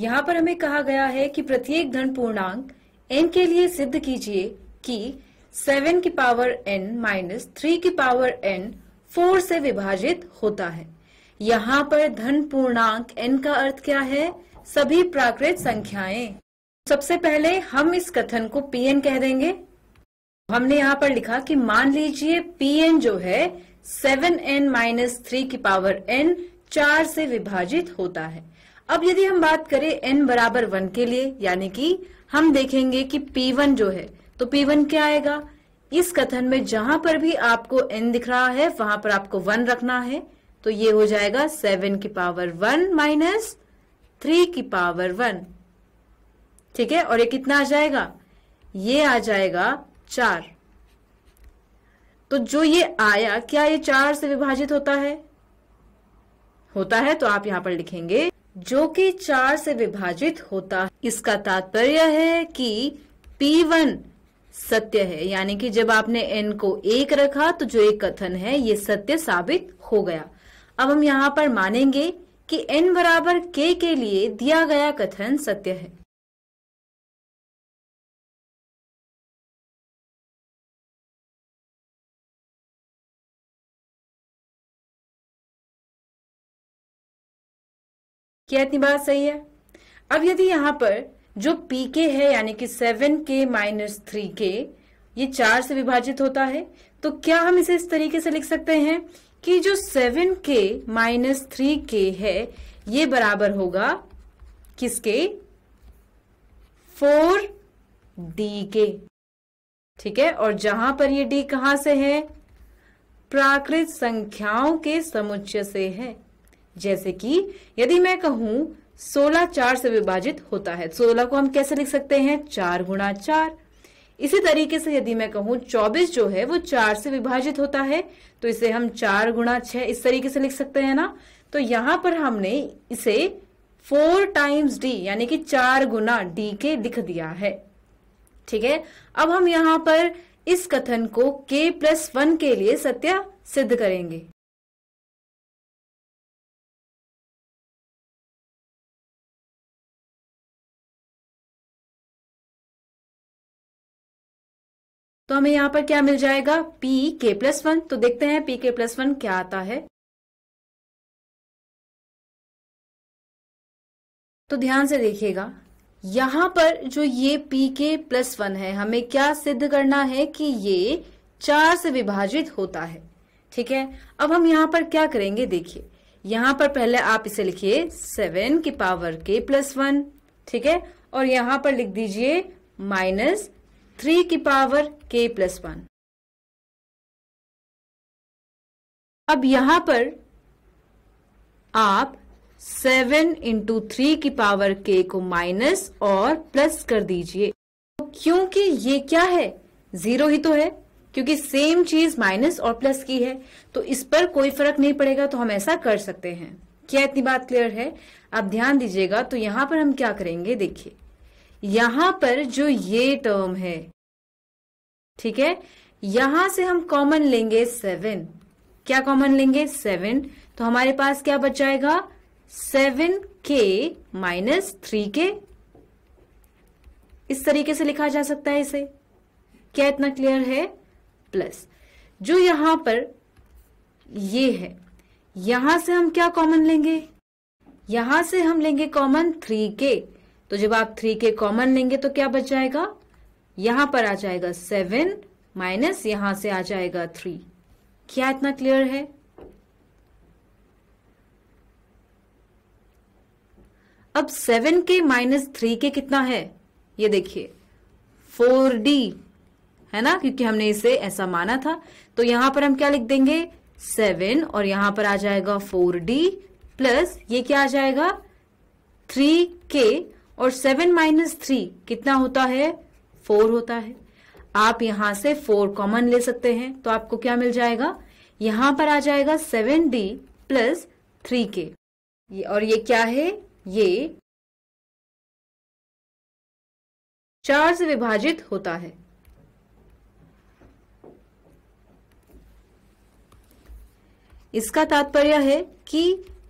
यहाँ पर हमें कहा गया है कि प्रत्येक धन पूर्णांक n के लिए सिद्ध कीजिए कि 7 की पावर n माइनस थ्री की पावर n 4 से विभाजित होता है यहाँ पर धन पूर्णांक n का अर्थ क्या है सभी प्राकृत संख्याएं सबसे पहले हम इस कथन को Pn कह देंगे हमने यहाँ पर लिखा कि मान लीजिए Pn जो है 7n एन माइनस थ्री की पावर n चार से विभाजित होता है अब यदि हम बात करें एन बराबर वन के लिए यानी कि हम देखेंगे कि पी वन जो है तो पी वन क्या आएगा इस कथन में जहां पर भी आपको एन दिख रहा है वहां पर आपको वन रखना है तो ये हो जाएगा सेवन की पावर वन माइनस थ्री की पावर वन ठीक है और ये कितना आ जाएगा ये आ जाएगा चार तो जो ये आया क्या ये चार से विभाजित होता है होता है तो आप यहां पर लिखेंगे जो कि चार से विभाजित होता है इसका तात्पर्य है कि P1 सत्य है यानी कि जब आपने n को एक रखा तो जो एक कथन है ये सत्य साबित हो गया अब हम यहाँ पर मानेंगे कि n बराबर k के लिए दिया गया कथन सत्य है क्या इतनी बात सही है अब यदि यहां पर जो पी के है यानी कि सेवन के माइनस थ्री के ये चार से विभाजित होता है तो क्या हम इसे इस तरीके से लिख सकते हैं कि जो सेवन के माइनस थ्री के है ये बराबर होगा किसके फोर डी के ठीक है और जहां पर ये डी कहां से है प्राकृत संख्याओं के समुच्चय से है जैसे कि यदि मैं कहूं सोलह चार से विभाजित होता है तो सोलह को हम कैसे लिख सकते हैं चार गुणा चार इसी तरीके से यदि मैं कहूं चौबीस जो है वो चार से विभाजित होता है तो इसे हम चार गुणा छह इस तरीके से लिख सकते हैं ना तो यहां पर हमने इसे फोर टाइम्स डी यानी कि चार गुना डी के लिख दिया है ठीक है अब हम यहां पर इस कथन को के प्लस वन के लिए सत्या सिद्ध करेंगे तो हमें यहां पर क्या मिल जाएगा पी के प्लस वन तो देखते हैं पी के प्लस वन क्या आता है तो ध्यान से देखिएगा यहां पर जो ये पी के प्लस वन है हमें क्या सिद्ध करना है कि ये चार से विभाजित होता है ठीक है अब हम यहां पर क्या करेंगे देखिए यहां पर पहले आप इसे लिखिए सेवन की पावर के प्लस वन ठीक है और यहां पर लिख दीजिए माइनस थ्री की पावर के प्लस वन अब यहां पर आप सेवन इंटू थ्री की पावर के को माइनस और प्लस कर दीजिए तो क्योंकि ये क्या है जीरो ही तो है क्योंकि सेम चीज माइनस और प्लस की है तो इस पर कोई फर्क नहीं पड़ेगा तो हम ऐसा कर सकते हैं क्या इतनी बात क्लियर है आप ध्यान दीजिएगा तो यहां पर हम क्या करेंगे देखिए यहां पर जो ये टर्म है ठीक है यहां से हम कॉमन लेंगे सेवन क्या कॉमन लेंगे सेवन तो हमारे पास क्या बचाएगा सेवन के माइनस थ्री के इस तरीके से लिखा जा सकता है इसे क्या इतना क्लियर है प्लस जो यहां पर ये है यहां से हम क्या कॉमन लेंगे यहां से हम लेंगे कॉमन थ्री के तो जब आप थ्री के कॉमन लेंगे तो क्या बच जाएगा यहां पर आ जाएगा सेवन माइनस यहां से आ जाएगा थ्री क्या इतना क्लियर है अब सेवन के माइनस थ्री के कितना है ये देखिए फोर डी है ना क्योंकि हमने इसे ऐसा माना था तो यहां पर हम क्या लिख देंगे सेवन और यहां पर आ जाएगा फोर डी प्लस ये क्या आ जाएगा थ्री के और सेवन माइनस थ्री कितना होता है फोर होता है आप यहां से फोर कॉमन ले सकते हैं तो आपको क्या मिल जाएगा यहां पर आ जाएगा सेवन डी प्लस थ्री के और ये क्या है ये चार से विभाजित होता है इसका तात्पर्य है कि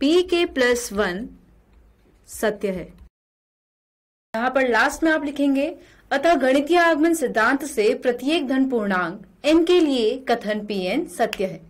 पी के प्लस वन सत्य है यहाँ पर लास्ट में आप लिखेंगे अतः गणितीय आगमन सिद्धांत से प्रत्येक धन पूर्णांक एन के लिए कथन पी एन सत्य है